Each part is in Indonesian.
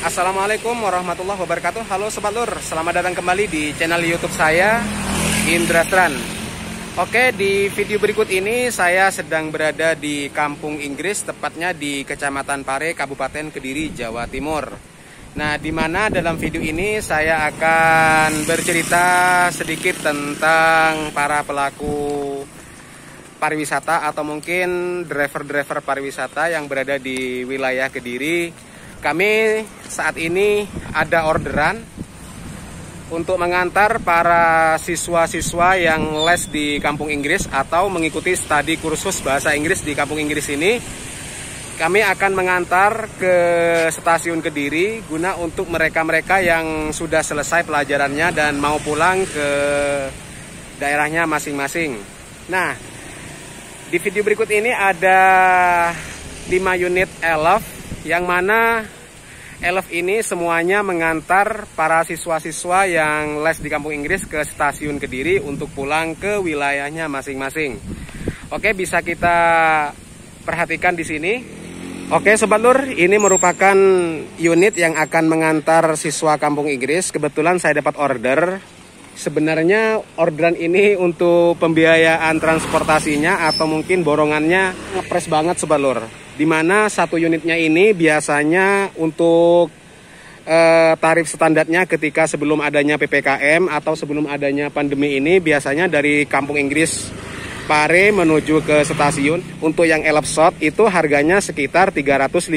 Assalamualaikum warahmatullahi wabarakatuh Halo Sobat Lur, selamat datang kembali di channel Youtube saya Indra Stran Oke, di video berikut ini saya sedang berada di Kampung Inggris Tepatnya di Kecamatan Pare, Kabupaten Kediri, Jawa Timur Nah, di mana dalam video ini saya akan bercerita sedikit tentang para pelaku pariwisata Atau mungkin driver-driver pariwisata yang berada di wilayah Kediri kami saat ini ada orderan untuk mengantar para siswa-siswa yang les di Kampung Inggris atau mengikuti studi kursus bahasa Inggris di Kampung Inggris ini. Kami akan mengantar ke stasiun Kediri guna untuk mereka-mereka yang sudah selesai pelajarannya dan mau pulang ke daerahnya masing-masing. Nah, di video berikut ini ada 5 unit elf yang mana Elf ini semuanya mengantar para siswa-siswa yang les di kampung Inggris ke stasiun Kediri untuk pulang ke wilayahnya masing-masing. Oke, bisa kita perhatikan di sini. Oke, Sobat Lur, ini merupakan unit yang akan mengantar siswa kampung Inggris. Kebetulan saya dapat order. Sebenarnya orderan ini untuk pembiayaan transportasinya atau mungkin borongannya ngepres banget Sobat Lur. Dimana satu unitnya ini biasanya untuk eh, tarif standarnya ketika sebelum adanya PPKM atau sebelum adanya pandemi ini biasanya dari kampung Inggris Pare menuju ke stasiun untuk yang elapsot itu harganya sekitar 350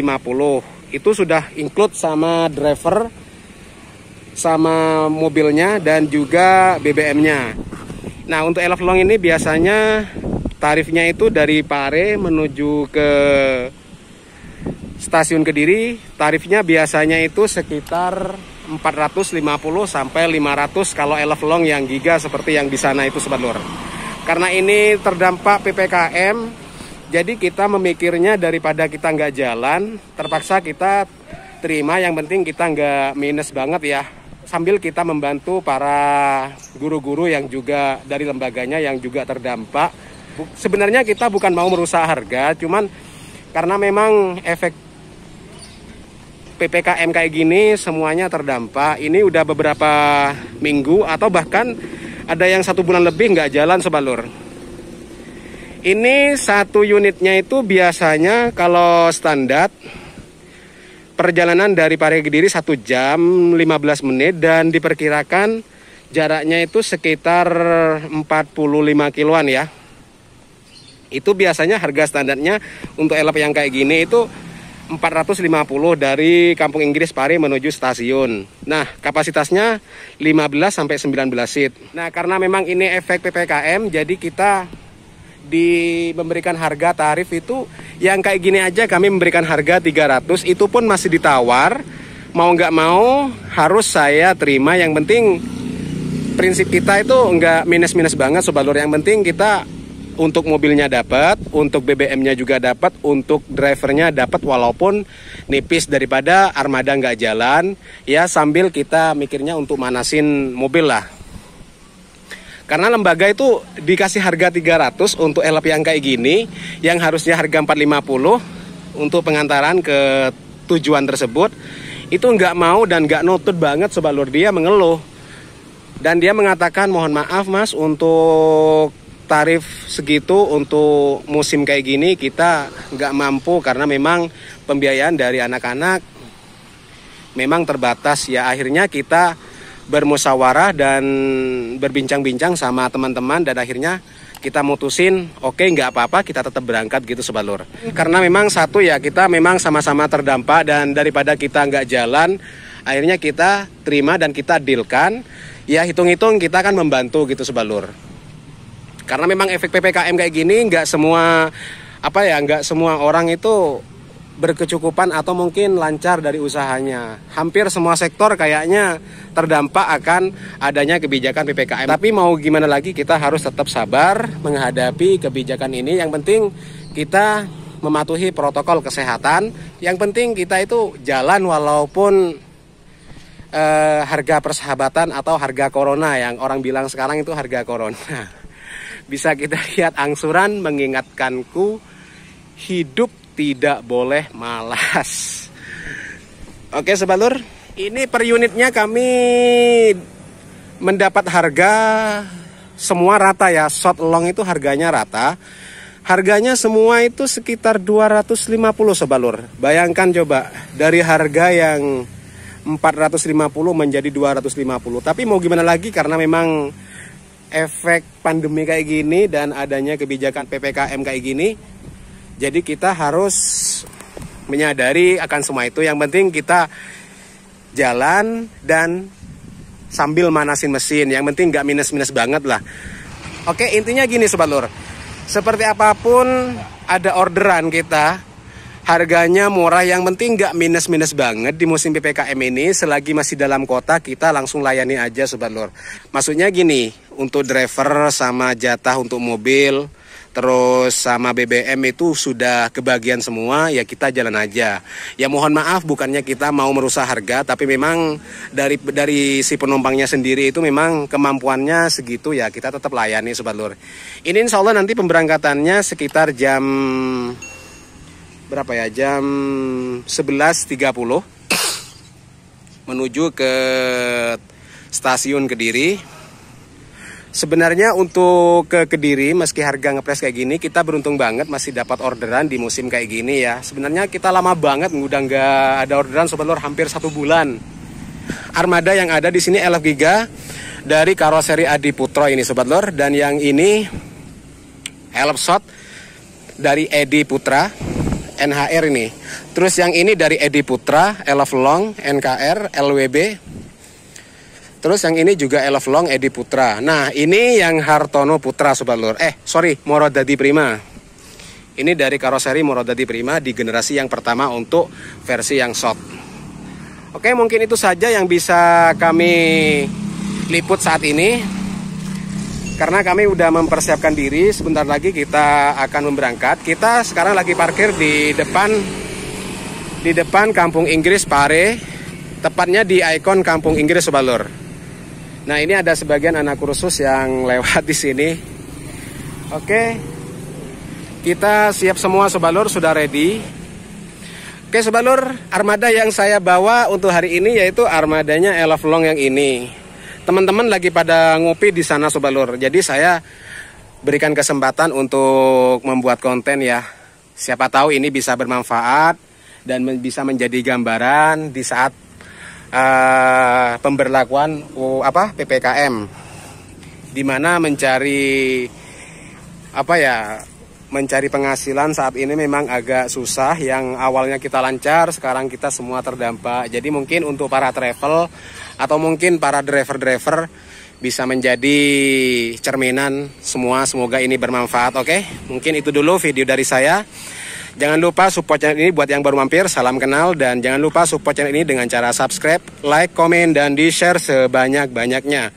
itu sudah include sama driver sama mobilnya dan juga BBM-nya. Nah, untuk elf long ini biasanya tarifnya itu dari Pare menuju ke stasiun Kediri tarifnya biasanya itu sekitar 450 sampai 500 kalau elef long yang giga seperti yang di sana itu sebelur. Karena ini terdampak PPKM, jadi kita memikirnya daripada kita nggak jalan, terpaksa kita terima yang penting kita nggak minus banget ya. Sambil kita membantu para guru-guru yang juga dari lembaganya yang juga terdampak Sebenarnya kita bukan mau merusak harga, cuman karena memang efek PPKM kayak gini semuanya terdampak. Ini udah beberapa minggu atau bahkan ada yang satu bulan lebih nggak jalan sebalur. Ini satu unitnya itu biasanya kalau standar perjalanan dari Pare Kediri satu jam 15 menit dan diperkirakan jaraknya itu sekitar 45 kiloan ya. Itu biasanya harga standarnya untuk elap yang kayak gini itu 450 dari Kampung Inggris Pare menuju stasiun. Nah, kapasitasnya 15 sampai 19 seat. Nah, karena memang ini efek PPKM jadi kita diberikan harga tarif itu yang kayak gini aja kami memberikan harga 300 itu pun masih ditawar mau nggak mau harus saya terima yang penting prinsip kita itu nggak minus-minus banget sobat lur yang penting kita untuk mobilnya dapat, untuk BBM-nya juga dapat, untuk drivernya dapat walaupun nipis daripada armada nggak jalan ya sambil kita mikirnya untuk manasin mobil lah. Karena lembaga itu dikasih harga 300 untuk elap yang kayak gini yang harusnya harga 450 untuk pengantaran ke tujuan tersebut itu nggak mau dan nggak nutut banget sebalur dia mengeluh dan dia mengatakan mohon maaf mas untuk tarif segitu untuk musim kayak gini kita nggak mampu karena memang pembiayaan dari anak-anak memang terbatas ya akhirnya kita bermusyawarah dan berbincang-bincang sama teman-teman dan akhirnya kita mutusin oke okay, nggak apa-apa kita tetap berangkat gitu sebalur karena memang satu ya kita memang sama-sama terdampak dan daripada kita nggak jalan akhirnya kita terima dan kita dealkan ya hitung-hitung kita akan membantu gitu sebalur karena memang efek PPKM kayak gini nggak semua apa ya nggak semua orang itu berkecukupan atau mungkin lancar dari usahanya. Hampir semua sektor kayaknya terdampak akan adanya kebijakan PPKM. Tapi mau gimana lagi kita harus tetap sabar menghadapi kebijakan ini. Yang penting kita mematuhi protokol kesehatan. Yang penting kita itu jalan walaupun eh, harga persahabatan atau harga corona yang orang bilang sekarang itu harga corona bisa kita lihat angsuran mengingatkanku hidup tidak boleh malas. Oke sebalur, ini per unitnya kami mendapat harga semua rata ya, short long itu harganya rata. Harganya semua itu sekitar 250 sebalur. Bayangkan coba dari harga yang 450 menjadi 250. Tapi mau gimana lagi karena memang efek pandemi kayak gini dan adanya kebijakan PPKM kayak gini, jadi kita harus menyadari akan semua itu. Yang penting kita jalan dan sambil manasin mesin. Yang penting nggak minus-minus banget lah. Oke, intinya gini Sobat Lur. Seperti apapun ada orderan kita, Harganya murah, yang penting nggak minus-minus banget di musim PPKM ini. Selagi masih dalam kota, kita langsung layani aja Sobat Lur. Maksudnya gini, untuk driver sama jatah untuk mobil, terus sama BBM itu sudah kebagian semua ya kita jalan aja ya mohon maaf bukannya kita mau merusak harga tapi memang dari dari si penumpangnya sendiri itu memang kemampuannya segitu ya kita tetap layani sobat lur ini insya Allah nanti pemberangkatannya sekitar jam berapa ya jam 11.30 menuju ke stasiun Kediri. Sebenarnya untuk ke Kediri meski harga ngepres kayak gini kita beruntung banget masih dapat orderan di musim kayak gini ya. Sebenarnya kita lama banget udah nggak ada orderan sobat lor hampir satu bulan. Armada yang ada di sini LF Giga dari karoseri Adi Putro ini sobat lor dan yang ini Elf Shot dari Edi Putra NHR ini. Terus yang ini dari Edi Putra, Elf Long, NKR, LWB. Terus yang ini juga Elf Long, Edi Putra. Nah ini yang Hartono Putra Sobat Lur. Eh sorry, Morodadi Prima. Ini dari karoseri Morodadi Prima di generasi yang pertama untuk versi yang short. Oke mungkin itu saja yang bisa kami liput saat ini karena kami sudah mempersiapkan diri sebentar lagi kita akan memberangkat. kita sekarang lagi parkir di depan di depan kampung Inggris Pare tepatnya di ikon kampung Inggris Subalur nah ini ada sebagian anak kursus yang lewat di sini oke kita siap semua Subalur sudah ready Oke Sobalur, armada yang saya bawa untuk hari ini yaitu armadanya Long yang ini teman-teman lagi pada ngopi di sana Sobalur, Jadi saya berikan kesempatan untuk membuat konten ya. Siapa tahu ini bisa bermanfaat dan bisa menjadi gambaran di saat uh, pemberlakuan uh, apa PPKM. Dimana mencari apa ya mencari penghasilan saat ini memang agak susah yang awalnya kita lancar sekarang kita semua terdampak jadi mungkin untuk para travel atau mungkin para driver-driver bisa menjadi cerminan semua semoga ini bermanfaat oke okay? mungkin itu dulu video dari saya jangan lupa support channel ini buat yang baru mampir salam kenal dan jangan lupa support channel ini dengan cara subscribe like komen dan di share sebanyak-banyaknya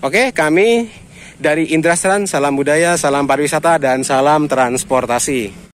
oke okay? kami dari Indra Salam budaya, salam pariwisata, dan salam transportasi.